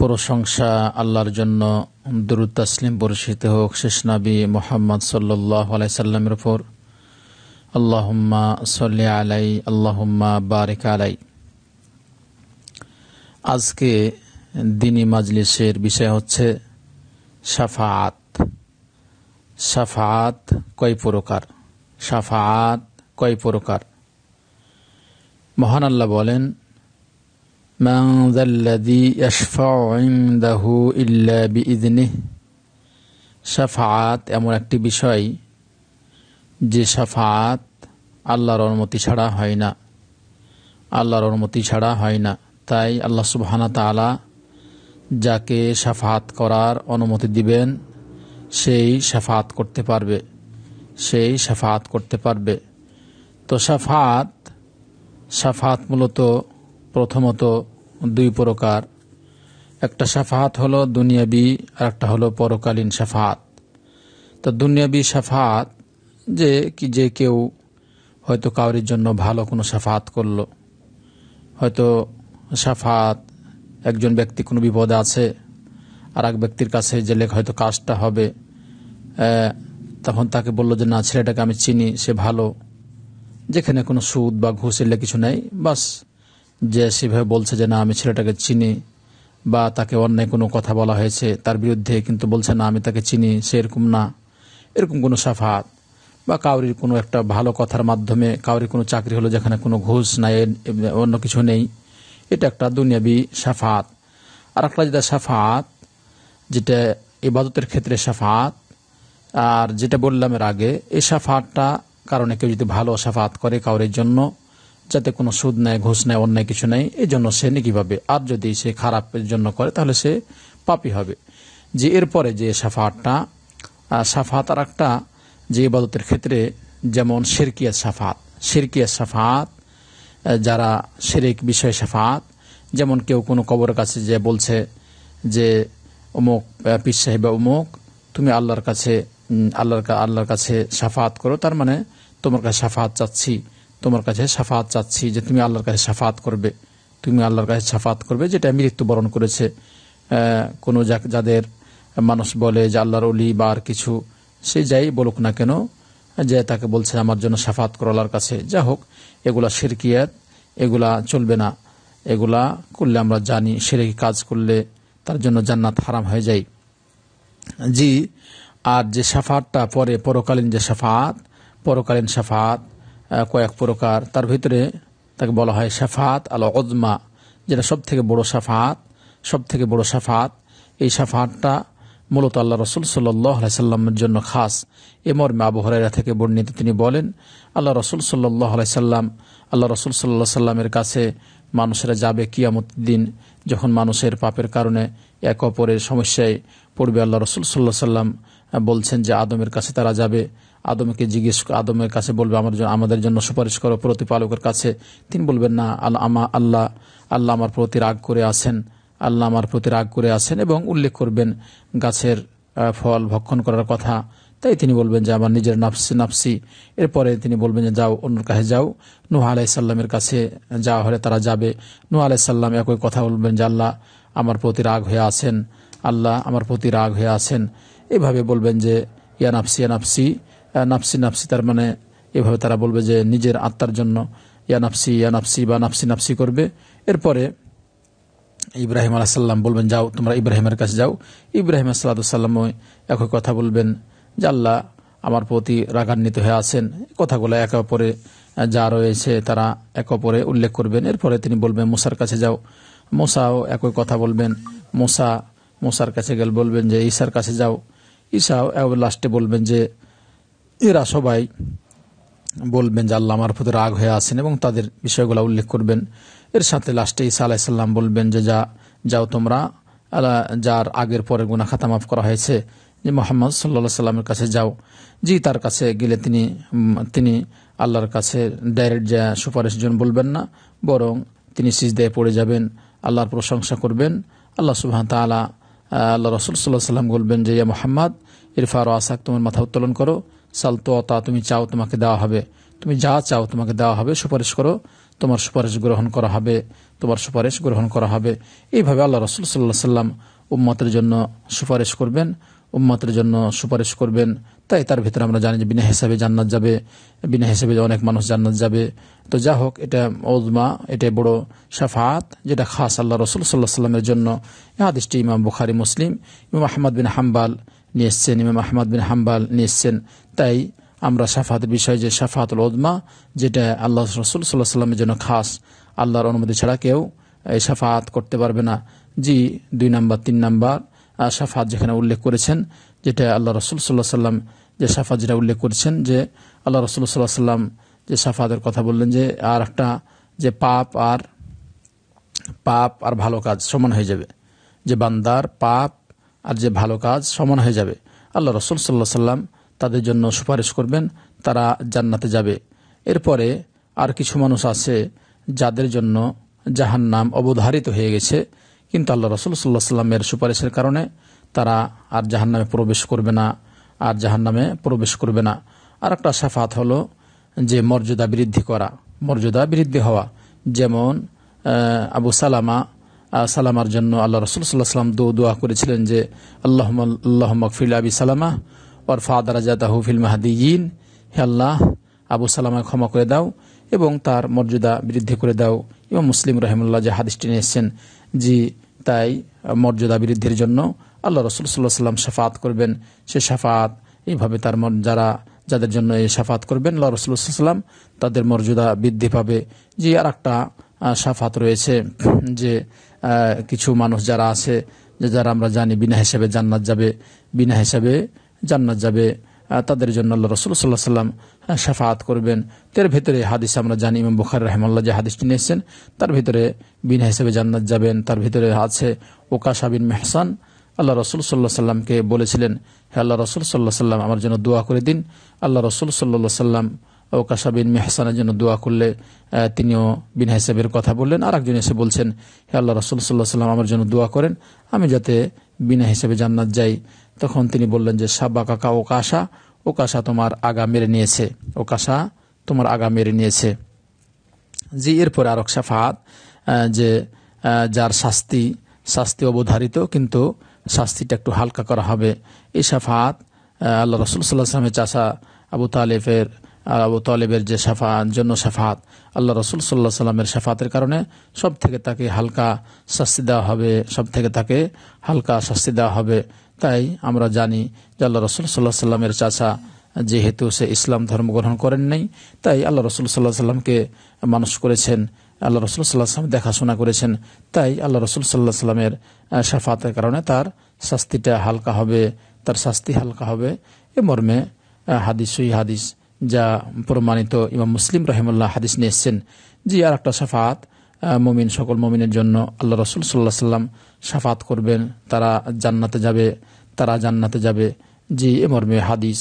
প্রশংসা আল্লাহর জন্য দুরুদ তাসলিম বর্ষিত হোক শেষ নবী মোহাম্মদ সাল্লাহ আলাই সাল্লামের ওপর আল্লাহম্মা সল্লি আলাই আল্লাহম্মা বারেক আলাই আজকে দিনী মাজলিসের বিষয় হচ্ছে সাফাত সাফাত কয় প্রকার সাফাত কয় প্রকার মহান আল্লাহ বলেন من ذا الذي يشفع عنده إلا بإذنه সাফাত এমন একটি বিষয় যে সাফাত আল্লাহর অনুমতি ছাড়া হয় না আল্লাহর অনুমতি ছাড়া হয় না তাই আল্লাহ সুবহানা তালা যাকে সাফাত করার অনুমতি দিবেন সেই সাফাত করতে পারবে সেই সাফাত করতে পারবে তো সাফাত সাফাত মূলত প্রথমত দুই প্রকার একটা সাফাহাত হলো দুনিয়াবি আর একটা হলো পরকালীন সাফাহাত তো দুনিয়াবি সাফাহাত যে কি যে কেউ হয়তো কাউরির জন্য ভালো কোনো সাফাহাত করলো হয়তো সাফাত একজন ব্যক্তি কোনো বিপদে আছে আর এক ব্যক্তির কাছে যে হয়তো কাজটা হবে তখন তাকে বলল যে না ছেলেটাকে আমি চিনি সে ভালো যেখানে কোনো সুদ বা ঘুষ এলে কিছু নেই বাস যে সেভাবে বলছে যে না আমি ছেলেটাকে চিনি বা তাকে অন্যায় কোনো কথা বলা হয়েছে তার বিরুদ্ধে কিন্তু বলছে না আমি তাকে চিনি সে এরকম না এরকম কোনো সাফাত বা কাউরির কোনো একটা ভালো কথার মাধ্যমে কাউরির কোনো চাকরি হলো যেখানে কোনো ঘুষ নাই অন্য কিছু নেই এটা একটা দুনিয়াবি সাফাত আর একটা যেটা সাফাত যেটা ইবাদতের ক্ষেত্রে সাফাত আর যেটা বললাম এর আগে এই সাফাতটা কারণে কেউ যদি ভালো সাফাত করে কাউরের জন্য যাতে কোনো সুদ নেয় ঘুষ নেয় অন্যায় কিছু নেই এই জন্য সে নাকি পাবে আর যদি সে খারাপের জন্য করে তাহলে সে পাপি হবে যে এরপরে যে সাফাহাতটা সাফাহাত আর একটা যে ইবাদতের ক্ষেত্রে যেমন শেরকিয়া সাফাত শেরকিয়া সাফাত যারা শেরেক বিষয়ে সাফাত যেমন কেউ কোনো কবর কাছে যে বলছে যে অমুক পিস সাহেব অমুক তুমি আল্লাহর কাছে আল্লাহর আল্লাহর কাছে সাফাত করো তার মানে তোমার কাছে সাফাত চাচ্ছি তোমার কাছে সাফাত চাচ্ছি যে তুমি আল্লাহর কাছে সাফাত করবে তুমি আল্লাহর কাছে সাফাত করবে যেটা মৃত্যুবরণ করেছে কোনো যাদের মানুষ বলে যে আল্লাহর অলি বা আর কিছু সে যাই বলুক না কেন যে তাকে বলছে আমার জন্য সাফাত করো আল্লাহর কাছে যা হোক এগুলা শিরকিয়াত এগুলা চলবে না এগুলা করলে আমরা জানি সেরেকি কাজ করলে তার জন্য জান্নাত হারাম হয়ে যায় জি আর যে সাফাতটা পরে পরকালীন যে সাফাত পরকালীন সাফাত কয়েক প্রকার তার ভিতরে তাকে বলা হয় সাফাত আল অজমা যেটা সব থেকে বড় সাফাত সব থেকে বড় সাফাত এই সাফাতটা মূলত আল্লাহ রসুল সাল্লাহ সাল্লামের জন্য খাস এ মর্মে আবহরাইরা থেকে বর্ণিত তিনি বলেন আল্লাহ রসুল সাল্লাহ সাল্লাম আল্লাহ রসুল সাল্লা সাল্লামের কাছে মানুষেরা যাবে কিয়ামত দিন যখন মানুষের পাপের কারণে এক অপরের সমস্যায় পড়বে আল্লাহ রসুল সাল্লাহ সাল্লাম বলছেন যে আদমের কাছে তারা যাবে আদমকে জিজ্ঞেস আদমের কাছে বলবে আমার আমাদের জন্য সুপারিশ করো প্রতিপালকের কাছে তিনি বলবেন না আমা আল্লাহ আল্লাহ আমার প্রতি রাগ করে আছেন আল্লাহ আমার প্রতি রাগ করে আছেন এবং উল্লেখ করবেন গাছের ফল ভক্ষণ করার কথা তাই তিনি বলবেন যে আমার নিজের নাফসি নাফসি এরপরে তিনি বলবেন যে যাও অন্যর কাছে যাও নুহা আলাইসাল্লামের কাছে যাওয়া হলে তারা যাবে নুহা আলাইসাল্লাম একই কথা বলবেন যে আল্লাহ আমার প্রতি রাগ হয়ে আছেন আল্লাহ আমার প্রতি রাগ হয়ে আছেন এভাবে বলবেন যে ইয়া নাফসি ইয়া নাফসি নাফসি নাফসি তার মানে এভাবে তারা বলবে যে নিজের আত্মার জন্য ইয়া নাফসি ইয়া নাফসি বা নাফসি নাফসি করবে এরপরে ইব্রাহিম আলাহাল্লাম বলবেন যাও তোমরা ইব্রাহিমের কাছে যাও ইব্রাহিম সাল্লাম একই কথা বলবেন যে আল্লাহ আমার প্রতি রাগান্বিত হয়ে আছেন কথাগুলো একে অপরে যা রয়েছে তারা এক অপরে উল্লেখ করবেন এরপরে তিনি বলবেন মুসার কাছে যাও মোসাও একই কথা বলবেন মোসা মোসার কাছে গেল বলবেন যে ঈশার কাছে যাও ঈশাও লাস্টে বলবেন যে এরা সবাই বলবেন যে আল্লাহ আমার প্রতি রাগ হয়ে আছেন এবং তাদের বিষয়গুলো উল্লেখ করবেন এর সাথে লাস্টে ইসা আলাইসাল্লাম বলবেন যে যা যাও তোমরা আল্লাহ যার আগের পরে গুনা খাতা মাফ করা হয়েছে যে মোহাম্মদ সাল্লা সাল্লামের কাছে যাও জি তার কাছে গেলে তিনি তিনি আল্লাহর কাছে ডাইরেক্ট যা সুপারিশ জন বলবেন না বরং তিনি সিজদায় পড়ে যাবেন আল্লাহর প্রশংসা করবেন আল্লাহ সুবাহ তালা আল্লাহ রসুল সাল্লাহ সাল্লাম বলবেন যে ইয়া মোহাম্মদ ইরফার আসাক তোমার মাথা উত্তোলন করো সালতো তুমি চাও তোমাকে দেওয়া হবে তুমি যা চাও তোমাকে দেওয়া হবে সুপারিশ করো তোমার সুপারিশ গ্রহণ করা হবে তোমার সুপারিশ গ্রহণ করা হবে এইভাবে আল্লাহ রসুল সাল্লা সাল্লাম উম্মতের জন্য সুপারিশ করবেন উম্মতের জন্য সুপারিশ করবেন তাই তার ভিতরে আমরা জানি যে বিনা হিসাবে জান্নাত যাবে বিনা হিসাবে অনেক মানুষ জান্নাত যাবে তো যা হোক এটা ওজমা এটা বড় সাফাত যেটা খাস আল্লাহ রসুল সাল্লাহ সাল্লামের জন্য হাদিসটি ইমাম বুখারি মুসলিম ইমাম আহমদ বিন হাম্বাল নিয়ে এসছেন ইমাম আহমদ বিন হাম্বাল নিয়ে এসছেন তাই আমরা সাফাতের বিষয় যে সাফাতুল ওদমা যেটা আল্লাহ রসুল সাল্লাহ সাল্লামের জন্য খাস আল্লাহর অনুমতি ছাড়া কেউ এই সাফাত করতে পারবে না জি দুই নাম্বার তিন নাম্বার সাফাত যেখানে উল্লেখ করেছেন যেটা আল্লাহ রসুল সাল্লাহ সাল্লাম যে সাফাত যেটা উল্লেখ করেছেন যে আল্লাহ রসুল সাল্লাহ সাল্লাম যে সাফাতের কথা বললেন যে আর একটা যে পাপ আর পাপ আর ভালো কাজ সমান হয়ে যাবে যে বান্দার পাপ আর যে ভালো কাজ সমান হয়ে যাবে আল্লাহ রসুল সাল্লাহ সাল্লাম তাদের জন্য সুপারিশ করবেন তারা জান্নাতে যাবে এরপরে আর কিছু মানুষ আছে যাদের জন্য নাম অবধারিত হয়ে গেছে কিন্তু আল্লাহ রসুল সাল্লাহ সাল্লামের সুপারিশের কারণে তারা আর নামে প্রবেশ করবে না আর নামে প্রবেশ করবে না আর একটা সাফাত হল যে মর্যাদা বৃদ্ধি করা মর্যাদা বৃদ্ধি হওয়া যেমন আবু সালামা সালামার জন্য আল্লাহ রসুল সাল্লাহ সাল্লাম দো দোয়া করেছিলেন যে আল্লাহ আল্লাহ মকফিল আবি সালামা ওর ফাদার জাদা হুফিল ইন হে আল্লাহ আবু সালামা ক্ষমা করে দাও এবং তার মর্যাদা বৃদ্ধি করে দাও এবং মুসলিম রহমুল্লাহ যে হাদিসটি নিয়ে এসছেন জি তাই মর্যাদা বৃদ্ধির জন্য আল্লাহ রসুল সাল্লাহ সাল্লাম সাফাত করবেন সে সাফাত এইভাবে তার যারা যাদের জন্য এই সাফাত করবেন আল্লাহ রসুল্লাহ সাল্লাম তাদের মর্যাদা বৃদ্ধি পাবে জি আর একটা সাফাত রয়েছে যে কিছু মানুষ যারা আছে যে যারা আমরা জানি বিনা হিসাবে জান্নাত যাবে বিনা হিসাবে জান্নাত যাবে তাদের জন্য আল্লাহ রসুল সাল্লাহ সাল্লাম সাফাত করবেন তার ভেতরে হাদিস আমরা জানি ইমাম বুখার রহমাল্লা যে হাদিসটি নিয়েছেন তার ভিতরে বিনা হিসাবে জান্নাত যাবেন তার ভিতরে আছে ওকাশা বিন মেহসান আল্লাহ রসুল সাল্লাহ সাল্লামকে বলেছিলেন হ্যাঁ আল্লাহ রসুল সাল্লাহ সাল্লাম আমার জন্য দোয়া করে দিন আল্লাহ রসুল সাল্লাহ সাল্লাম ও বিন মেহসানের জন্য দোয়া করলে তিনিও বিন হেসাবের কথা বললেন আর একজন এসে বলছেন হে আল্লাহ রসুল সাল্লাহ সাল্লাম আমার জন্য দোয়া করেন আমি যাতে বিনা হিসেবে জান্নাত যাই তখন তিনি বললেন যে সাব্বা কাকা ও কাশা ও কাশা তোমার আগা মেরে নিয়েছে ও কাশা তোমার আগা মেরে নিয়েছে জি এরপরে আরক সাফাত যে যার শাস্তি শাস্তি অবধারিত কিন্তু শাস্তিটা একটু হালকা করা হবে এই সাফাত আল্লাহ রসুল সাল্লাহ সাল্লামের চাষা আবু তালেফের আর আবু তলেবের যে সাফাত জন্য সাফাত আল্লাহ রসুল সাল্লাহ সাল্লামের সাফাতের কারণে সব থেকে তাকে হালকা শাস্তি দেওয়া হবে সব থেকে তাকে হালকা শাস্তি দেওয়া হবে তাই আমরা জানি যে আল্লাহ রসুল সাল্লাহ সাল্লামের চাচা যেহেতু সে ইসলাম ধর্ম গ্রহণ করেন নাই তাই আল্লাহ রসুল সাল্লাহ সাল্লামকে মানুষ করেছেন আল্লাহ রসুল সাল্লাহ সাল্লাম দেখাশোনা করেছেন তাই আল্লাহ রসুল সাল্লাহ সাল্লামের সাফাতের কারণে তার শাস্তিটা হালকা হবে তার শাস্তি হালকা হবে এ মর্মে হাদিস সই হাদিস যা প্রমাণিত ইমাম মুসলিম রহেমুল্লাহ হাদিস নিয়ে এসছেন যে আর একটা সাফাত মমিন সকল মমিনের জন্য আল্লাহ রসুল সাল্লাহ সাল্লাম সাফাত করবেন তারা জান্নাতে যাবে তারা জান্নাতে যাবে জি এ মর্মে হাদিস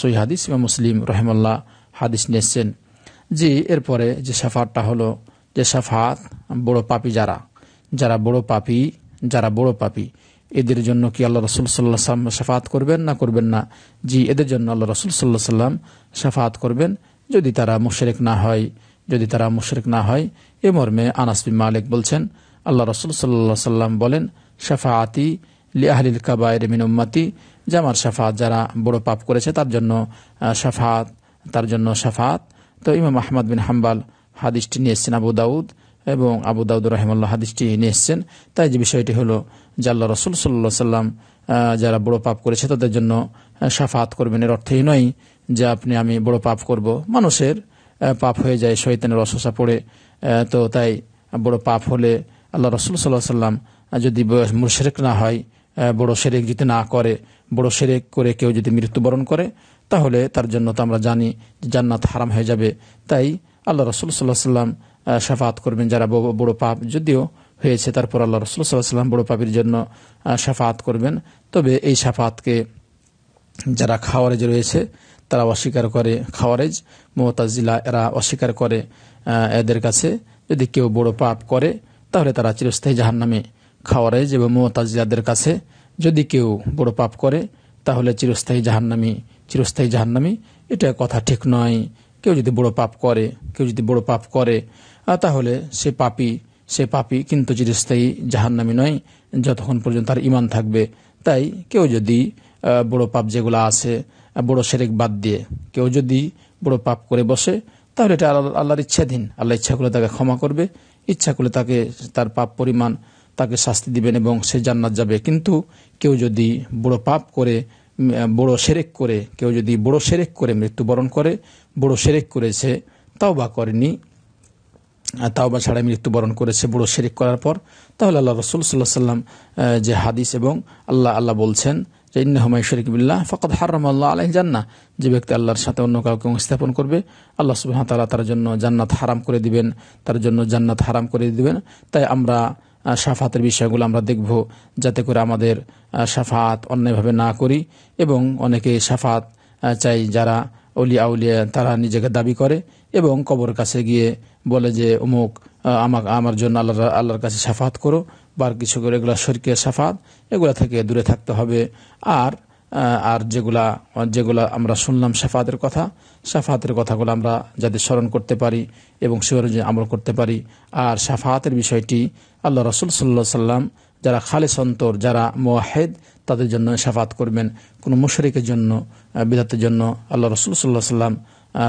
সই হাদিস ইমাম মুসলিম রহেমুল্লাহ হাদিস নিয়ে এসছেন জি এরপরে যে সাফাতটা হলো যে সাফাত বড় পাপি যারা যারা বড় পাপি যারা বড় পাপি এদের জন্য কি আল্লাহ রসুল সাল্লাহ সাল্লাম সাফাত করবেন না করবেন না জি এদের জন্য আল্লাহ রসুল সাল্লাহ সাল্লাম সাফাত করবেন যদি তারা মুশরেক না হয় যদি তারা মুশরেক না হয় এ মর্মে আনাসবি মালিক বলছেন আল্লাহ রসুল সাল্লাহ সাল্লাম বলেন সাফাআতি লি আহলিল কাবায়ের মিন উম্মাতি যে আমার সাফাত যারা বড় পাপ করেছে তার জন্য সাফাত তার জন্য সাফাত তো ইমাম আহমদ বিন হাম্বাল হাদিসটি নিয়েছেন আবু দাউদ এবং আবু দাউদ রাহিমাল্লাহ হাদিসটি নিয়ে এসছেন তাই যে বিষয়টি হলো যে রসুল সাল্লা সাল্লাম যারা বড় পাপ করেছে তাদের জন্য সাফাত করবেন এর অর্থেই নয় যে আপনি আমি বড় পাপ করব মানুষের পাপ হয়ে যায় শৈতানের অসসা পড়ে তো তাই বড় পাপ হলে আল্লাহ রসুল সাল্লাহ সাল্লাম যদি মুশেরেক না হয় বড় সেরেক যদি না করে বড় সেরেক করে কেউ যদি মৃত্যুবরণ করে তাহলে তার জন্য তো আমরা জানি জান্নাত হারাম হয়ে যাবে তাই আল্লাহ রসুল সাল্লাহ সাল্লাম সাফাত করবেন যারা বড় পাপ যদিও হয়েছে তারপর আল্লাহ রসুল সাল্লাম বড় পাপের জন্য সাফাত করবেন তবে এই সাফাতকে যারা খাওয়ারেজ রয়েছে তারা অস্বীকার করে খাওয়ারেজ মোহতাজিলা এরা অস্বীকার করে এদের কাছে যদি কেউ বড় পাপ করে তাহলে তারা চিরস্থায়ী জাহান নামে খাওয়ারেজ এবং মোহতাজিলাদের কাছে যদি কেউ বড় পাপ করে তাহলে চিরস্থায়ী জাহান্নামি চিরস্থায়ী জাহান্নামি এটা কথা ঠিক নয় কেউ যদি বড় পাপ করে কেউ যদি বড় পাপ করে তাহলে সে পাপি সে পাপি কিন্তু চিরস্থায়ী জাহান্নামি নয় যতক্ষণ পর্যন্ত তার ইমান থাকবে তাই কেউ যদি বড় পাপ যেগুলো আছে বড় সেরেক বাদ দিয়ে কেউ যদি বড় পাপ করে বসে তাহলে এটা আল্লাহ আল্লাহর ইচ্ছাধীন আল্লাহ ইচ্ছা করলে তাকে ক্ষমা করবে ইচ্ছা করলে তাকে তার পাপ পরিমাণ তাকে শাস্তি দিবেন এবং সে জান্নাত যাবে কিন্তু কেউ যদি বড় পাপ করে বড় সেরেক করে কেউ যদি বড় সেরেক করে মৃত্যুবরণ করে বড় সেরেক করেছে তাও বা করেনি তাওবা ছাড়াই মৃত্যুবরণ করেছে বুড়ো শেরিক করার পর তাহলে আল্লাহ রসুল সাল্লাহ সাল্লাম যে হাদিস এবং আল্লাহ আল্লাহ বলছেন যে ইন্নাহমাই শরিক বিল্লাহ ফকত হারাম আল্লাহ আলহ জান্না যে ব্যক্তি আল্লাহর সাথে অন্য কাউকে স্থাপন করবে আল্লাহ সুবাহ তালা তার জন্য জান্নাত হারাম করে দিবেন তার জন্য জান্নাত হারাম করে দিবেন তাই আমরা সাফাতের বিষয়গুলো আমরা দেখব যাতে করে আমাদের সাফাত অন্যায়ভাবে না করি এবং অনেকে সাফাত চাই যারা অলিয়া আউলিয়া তারা নিজেকে দাবি করে এবং কবর কাছে গিয়ে বলে যে অমুক আমাকে আমার জন্য আল্লাহ আল্লাহর কাছে সাফাত করো বা কিছু করে এগুলো শরীরকে সাফাত এগুলা থেকে দূরে থাকতে হবে আর আর যেগুলা যেগুলা আমরা শুনলাম সাফাতের কথা সাফাতের কথাগুলো আমরা যাতে স্মরণ করতে পারি এবং সুরজে আমল করতে পারি আর সাফাতের বিষয়টি আল্লাহ রসুল সাল্লা সাল্লাম যারা খালেস অন্তর যারা মোয়াহেদ তাদের জন্য সাফাত করবেন কোনো মুশরিকের জন্য বিধাতের জন্য আল্লাহ রসুল সাল্লাহ সাল্লাম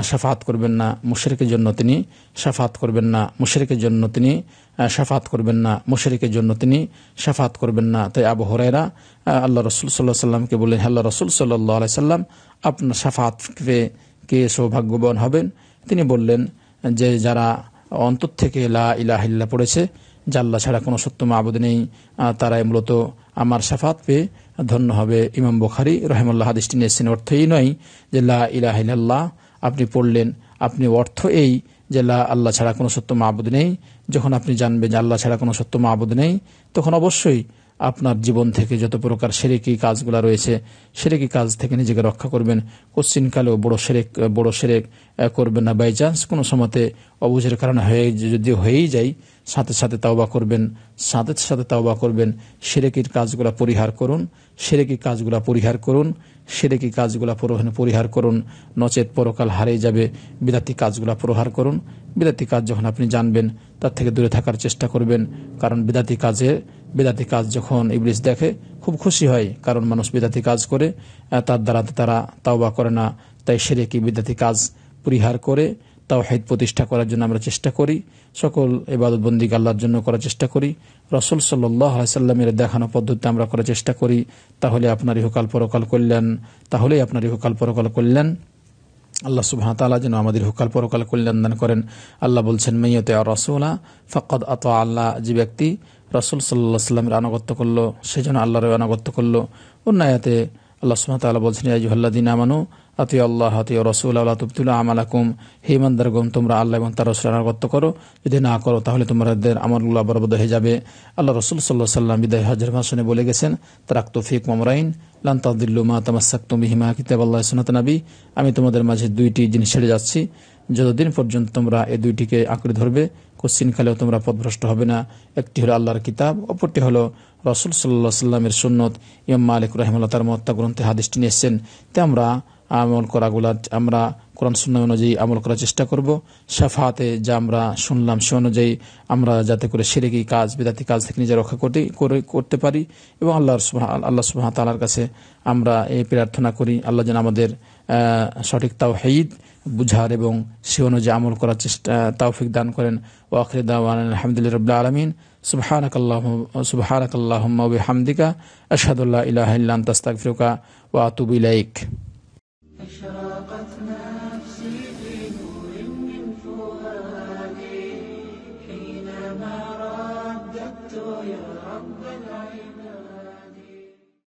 সাফাত করবেন না মুশরিকের জন্য তিনি সাফাত করবেন না মুশরিকের জন্য তিনি সাফাত করবেন না মুশরিকের জন্য তিনি সাফাত করবেন না তাই আবু হরাইরা আল্লাহ রসুল সাল্লাহ সাল্লামকে বললেন আল্লাহ রসুল সাল্লাহ আলাই সাল্লাম আপনার সাফাত পেয়ে কে সৌভাগ্যবান হবেন তিনি বললেন যে যারা অন্তর থেকে লা ইলাহিল্লা পড়েছে জাল্লা ছাড়া কোনো সত্য আবদ নেই তারাই মূলত আমার সাফাত পেয়ে ধন্য হবে ইমাম বুখারি রহমুল্লাহ হাদিস্টিন নিয়েছেন অর্থই নয় যে লা ইলাহিল্লাহ আপনি পড়লেন আপনি অর্থ এই যে আল্লাহ ছাড়া কোনো সত্য মাহবুদ নেই যখন আপনি জানবেন যে আল্লাহ ছাড়া কোনো সত্য মাহবুদ নেই তখন অবশ্যই আপনার জীবন থেকে যত প্রকার সেরেকি কাজগুলো রয়েছে সেরেকি কাজ থেকে নিজেকে রক্ষা করবেন কোশ্চিনকালেও বড় সেরেক বড় সেরেক করবেন না বাই চান্স কোনো সময়তে অবুঝের কারণে হয়ে যদি হয়েই যাই সাথে সাথে তাওবা করবেন সাথে সাথে তাওবা করবেন সেরেকির কাজগুলো পরিহার করুন সেরেকি কাজগুলো পরিহার করুন সেরেকি কাজগুলা পরিহার করুন নচেত পরকাল হারিয়ে যাবে বিদাতি কাজগুলা প্রহার করুন বিদাতি কাজ যখন আপনি জানবেন তার থেকে দূরে থাকার চেষ্টা করবেন কারণ বিদাতি কাজে বিদাতি কাজ যখন ইবলিস দেখে খুব খুশি হয় কারণ মানুষ বিদাতি কাজ করে তার দ্বারা তারা তাওবা করে না তাই সেরেকি বিদাতি কাজ পরিহার করে তাওহিদ প্রতিষ্ঠা করার জন্য আমরা চেষ্টা করি সকল এবাদতবন্দিকে আল্লাহর জন্য করার চেষ্টা করি রসুল সাল্লাহ সাল্লামের দেখানো পদ্ধতি আমরা করার চেষ্টা করি তাহলে আপনার ইহকাল পরকাল কল্যাণ তাহলেই আপনার ইহকাল পরকাল কল্যাণ আল্লাহ সুবাহ তালা যেন আমাদের হুকাল পরকাল কল্যাণ দান করেন আল্লাহ বলছেন মেয়তে আর রসুলা ফকদ আত আল্লাহ যে ব্যক্তি রসুল সাল্লাহ সাল্লামের আনুগত্য করলো সে যেন আল্লাহর আনুগত্য করলো অন্যায়াতে আল্লাহ সুবাহ তালা বলছেন দিন আমানু আতি আল্লাহ আতি রসুল আল্লাহ তুবতুল্লাহ আমালাকুম হে ইমানদারগম তোমরা আল্লাহ এবং তার রসুল আনাগত্য করো যদি না করো তাহলে তোমাদের আমলগুলো বরবদ হয়ে যাবে আল্লাহ রসুল সাল্লাহ সাল্লাম বিদায় হাজের ভাষণে বলে গেছেন তারাক তৌফিক মমরাইন লান্তাদিল্লু মা তামাসাক তুমি হিমা কিতাব আল্লাহ সুনাত নাবি আমি তোমাদের মাঝে দুইটি জিনিস ছেড়ে যাচ্ছি যতদিন পর্যন্ত তোমরা এই দুইটিকে আঁকড়ে ধরবে কোশ্চিনকালেও তোমরা পথভ্রষ্ট হবে না একটি হলো আল্লাহর কিতাব অপরটি হলো রসুল সাল্লাহ সাল্লামের সুন্নত ইমাম মালিক রহমুল্লাহ তার মত্তা গ্রন্থে হাদিসটি নিয়েছেন তে আমরা আমল করাগুলা আমরা কোরআন শূন্য অনুযায়ী আমল করার চেষ্টা করব সাফাতে যা আমরা শুনলাম সে অনুযায়ী আমরা যাতে করে সেরেকি কাজ বেদাতি কাজ থেকে নিজে রক্ষা করতে করতে পারি এবং আল্লাহর আল্লাহ সুবাহ তালার কাছে আমরা এই প্রার্থনা করি আল্লাহ যেন আমাদের সঠিক তাও হেঈদ বুঝার এবং সে অনুযায়ী আমল করার চেষ্টা তাওফিক দান করেন ও আখরে দাওয়ান আলহামদুলিল্লাহ রবিল্লা আলমিন سبحانك اللهم سبحانك اللهم وبحمدك أشهد أن لا إله إشراقتنا